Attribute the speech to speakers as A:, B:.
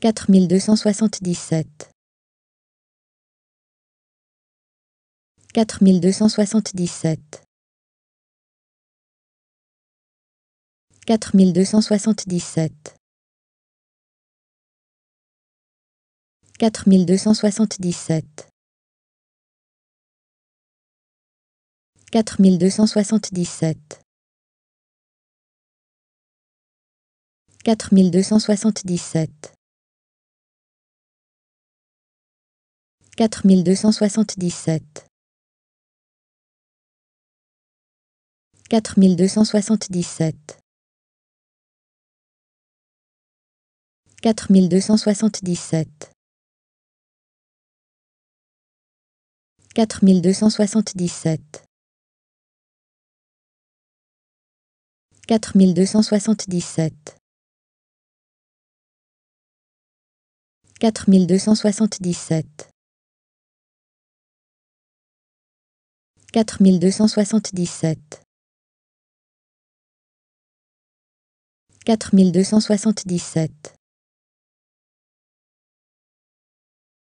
A: quatre mille deux cent soixante dix-sept quatre mille deux cent soixante dix-sept quatre mille deux cent soixante dix-sept quatre mille deux cent soixante dix-sept quatre mille deux cent soixante dix-sept quatre mille deux cent soixante dix-sept quatre mille deux cent soixante dix-sept quatre mille deux cent soixante dix-sept quatre mille deux cent soixante dix-sept quatre mille deux cent soixante dix-sept quatre mille deux cent soixante dix-sept quatre mille deux cent soixante dix-sept Quatre mille deux cent soixante-dix-sept. Quatre mille deux cent soixante-dix-sept.